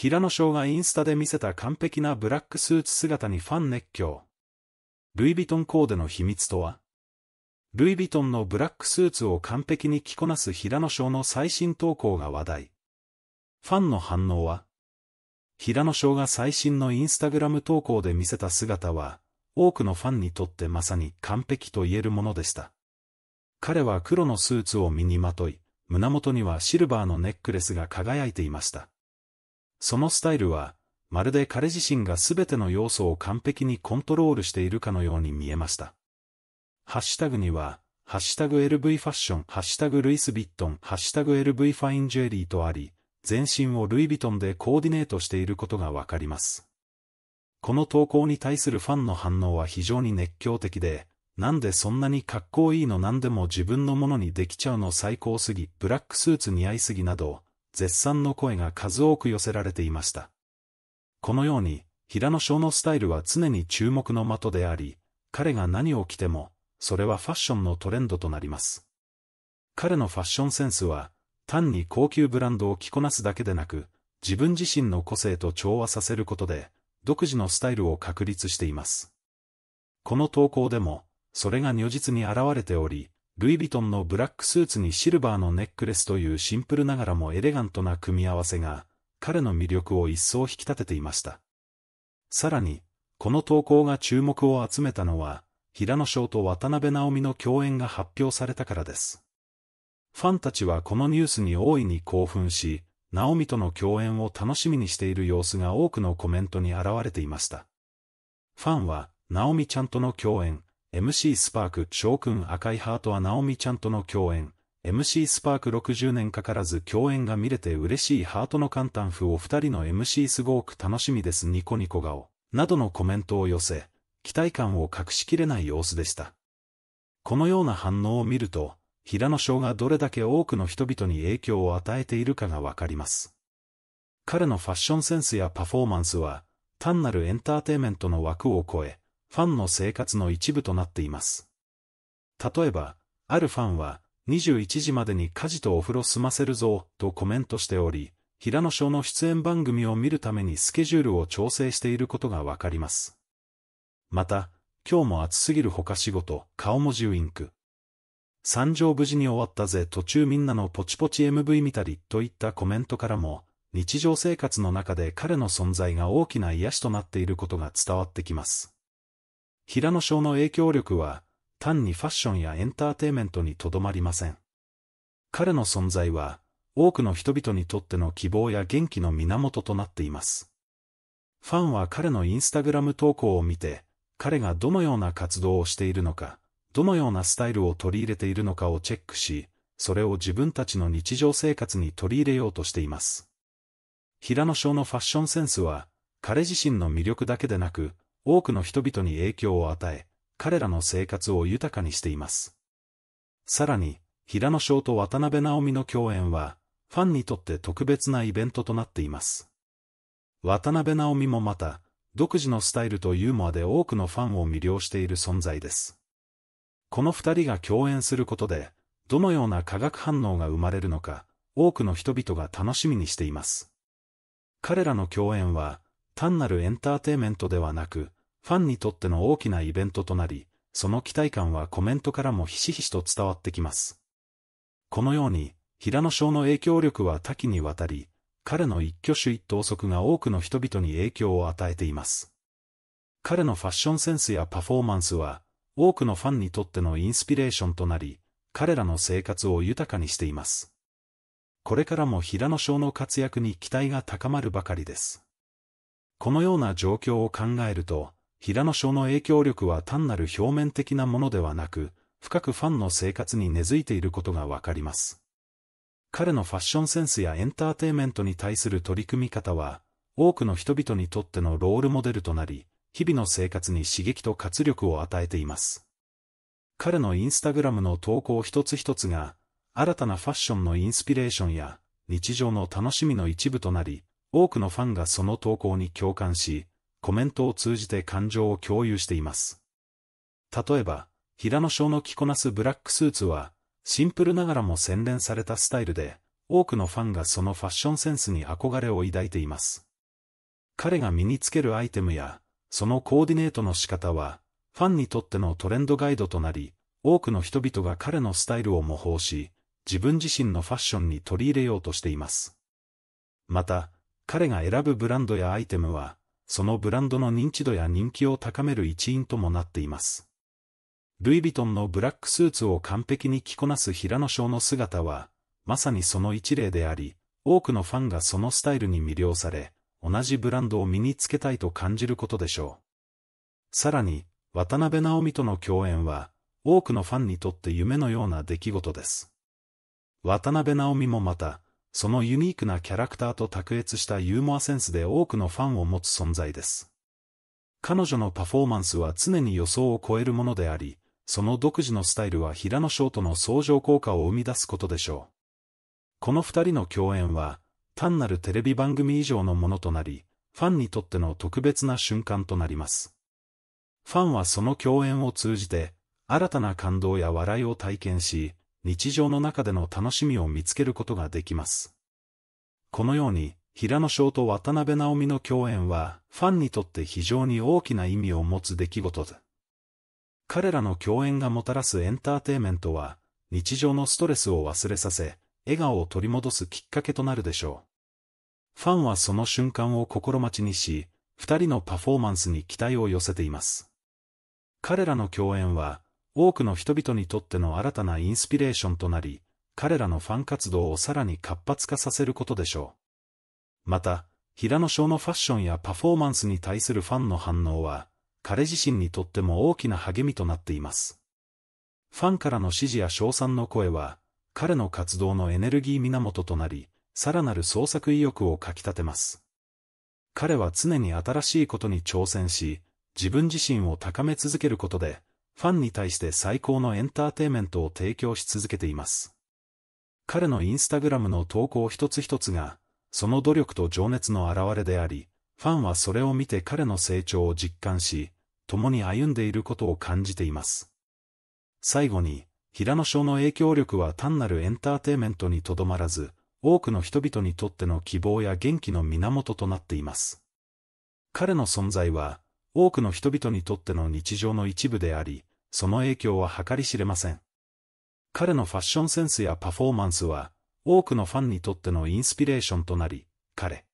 平野翔がインスタで見せた完璧なブラックスーツ姿にファン熱狂。ルイ・ヴィトンコーデの秘密とはルイ・ヴィトンのブラックスーツを完璧に着こなす平野翔の最新投稿が話題。ファンの反応は平野翔が最新のインスタグラム投稿で見せた姿は、多くのファンにとってまさに完璧と言えるものでした。彼は黒のスーツを身にまとい、胸元にはシルバーのネックレスが輝いていました。そのスタイルは、まるで彼自身がすべての要素を完璧にコントロールしているかのように見えました。ハッシュタグには、ハッシュタグ LV ファッション、ハッシュタグルイス・ビットン、ハッシュタグ LV ファインジュエリーとあり、全身をルイ・ヴィトンでコーディネートしていることがわかります。この投稿に対するファンの反応は非常に熱狂的で、なんでそんなにかっこいいの何でも自分のものにできちゃうの最高すぎ、ブラックスーツ似合いすぎなど、絶賛の声が数多く寄せられていました。このように、平野翔のスタイルは常に注目の的であり、彼が何を着ても、それはファッションのトレンドとなります。彼のファッションセンスは、単に高級ブランドを着こなすだけでなく、自分自身の個性と調和させることで、独自のスタイルを確立しています。この投稿でも、それが如実に現れており、ルイ・ヴィトンのブラックスーツにシルバーのネックレスというシンプルながらもエレガントな組み合わせが、彼の魅力を一層引き立てていました。さらに、この投稿が注目を集めたのは、平野翔と渡辺直美の共演が発表されたからです。ファンたちはこのニュースに大いに興奮し、直美との共演を楽しみにしている様子が多くのコメントに現れていました。ファンは、直美ちゃんとの共演、MC スパーク、翔くん赤いハートはナオミちゃんとの共演。MC スパーク60年かからず共演が見れて嬉しいハートの簡単譜お二人の MC すごく楽しみですニコニコ顔。などのコメントを寄せ、期待感を隠しきれない様子でした。このような反応を見ると、平野翔がどれだけ多くの人々に影響を与えているかがわかります。彼のファッションセンスやパフォーマンスは、単なるエンターテイメントの枠を超え、ファンの生活の一部となっています。例えば、あるファンは、21時までに家事とお風呂済ませるぞ、とコメントしており、平野翔の出演番組を見るためにスケジュールを調整していることがわかります。また、今日も暑すぎるほか仕事、顔文字ウインク。三条無事に終わったぜ途中みんなのポチポチ MV 見たりといったコメントからも、日常生活の中で彼の存在が大きな癒しとなっていることが伝わってきます。平野翔の影響力は、単にファッションやエンターテイメントにとどまりません。彼の存在は、多くの人々にとっての希望や元気の源となっています。ファンは彼のインスタグラム投稿を見て、彼がどのような活動をしているのか、どのようなスタイルを取り入れているのかをチェックし、それを自分たちの日常生活に取り入れようとしています。平野翔のファッションセンスは、彼自身の魅力だけでなく、多くの人々に影響を与え、彼らの生活を豊かにしています。さらに、平野翔と渡辺直美の共演は、ファンにとって特別なイベントとなっています。渡辺直美もまた、独自のスタイルとユーモアで多くのファンを魅了している存在です。この二人が共演することで、どのような化学反応が生まれるのか、多くの人々が楽しみにしています。彼らの共演は、単なるエンターテイメントではなく、ファンにとっての大きなイベントとなり、その期待感はコメントからもひしひしと伝わってきます。このように、平野翔の影響力は多岐にわたり、彼の一挙手一投足が多くの人々に影響を与えています。彼のファッションセンスやパフォーマンスは、多くのファンにとってのインスピレーションとなり、彼らの生活を豊かにしています。これからも平野翔の活躍に期待が高まるばかりです。このような状況を考えると、平野翔の影響力は単なる表面的なものではなく、深くファンの生活に根付いていることがわかります。彼のファッションセンスやエンターテイメントに対する取り組み方は、多くの人々にとってのロールモデルとなり、日々の生活に刺激と活力を与えています。彼のインスタグラムの投稿一つ一つが、新たなファッションのインスピレーションや、日常の楽しみの一部となり、多くのファンがその投稿に共感し、コメントを通じて感情を共有しています。例えば、平野翔の着こなすブラックスーツは、シンプルながらも洗練されたスタイルで、多くのファンがそのファッションセンスに憧れを抱いています。彼が身につけるアイテムや、そのコーディネートの仕方は、ファンにとってのトレンドガイドとなり、多くの人々が彼のスタイルを模倣し、自分自身のファッションに取り入れようとしています。また、彼が選ぶブランドやアイテムは、そのブランドの認知度や人気を高める一因ともなっています。ルイ・ヴィトンのブラックスーツを完璧に着こなす平野翔の姿は、まさにその一例であり、多くのファンがそのスタイルに魅了され、同じブランドを身につけたいと感じることでしょう。さらに、渡辺直美との共演は、多くのファンにとって夢のような出来事です。渡辺直美もまた、そのユニークなキャラクターと卓越したユーモアセンスで多くのファンを持つ存在です。彼女のパフォーマンスは常に予想を超えるものであり、その独自のスタイルは平野翔との相乗効果を生み出すことでしょう。この二人の共演は、単なるテレビ番組以上のものとなり、ファンにとっての特別な瞬間となります。ファンはその共演を通じて、新たな感動や笑いを体験し、日常の中での楽しみを見つけることができます。このように、平野翔と渡辺直美の共演は、ファンにとって非常に大きな意味を持つ出来事だ。彼らの共演がもたらすエンターテイメントは、日常のストレスを忘れさせ、笑顔を取り戻すきっかけとなるでしょう。ファンはその瞬間を心待ちにし、二人のパフォーマンスに期待を寄せています。彼らの共演は、多くの人々にとっての新たなインスピレーションとなり、彼らのファン活動をさらに活発化させることでしょう。また、平野翔のファッションやパフォーマンスに対するファンの反応は、彼自身にとっても大きな励みとなっています。ファンからの支持や称賛の声は、彼の活動のエネルギー源となり、さらなる創作意欲をかき立てます。彼は常に新しいことに挑戦し、自分自身を高め続けることで、ファンに対して最高のエンターテイメントを提供し続けています。彼のインスタグラムの投稿一つ一つが、その努力と情熱の表れであり、ファンはそれを見て彼の成長を実感し、共に歩んでいることを感じています。最後に、平野翔の影響力は単なるエンターテイメントにとどまらず、多くの人々にとっての希望や元気の源となっています。彼の存在は、多くの人々にとっての日常の一部であり、その影響は計り知れません。彼のファッションセンスやパフォーマンスは、多くのファンにとってのインスピレーションとなり、彼、